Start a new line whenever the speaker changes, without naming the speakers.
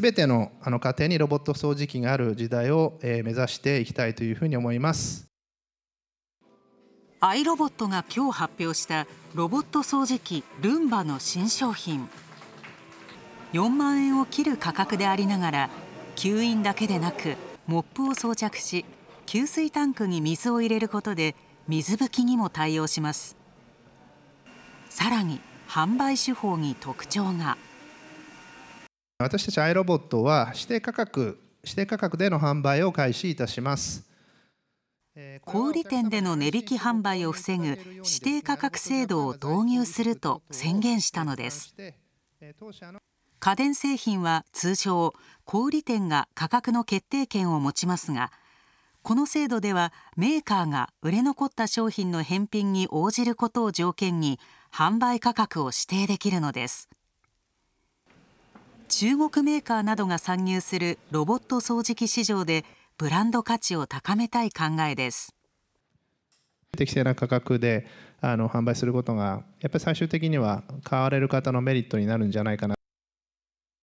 すべてのあの家庭にロボット掃除機がある時代を、えー、目指していきたいというふうに思います。
アイロボットが今日発表したロボット掃除機ルンバの新商品4万円を切る価格でありながら吸引だけでなくモップを装着し給水タンクに水を入れることで水拭きにも対応しますさらに販売手法に特徴が。
私たちアイロボットは指定価格指定価格での販売を開始いたします。
小売店で
の値引き販売を防ぐ指定価格制度を導入すると宣言したのです。家電製品は通常、小売店が価格の決定権を持ちますが、この制度ではメーカーが売れ残った商品の返品に応じることを条件に販売価格を指定できるのです。中国メーカーなどが参入するロボット掃除機市場でブランド価値を高めたい考えです。
適正な価格であの販売することがやっぱり最終的には買われる方のメリットになるんじゃないかな。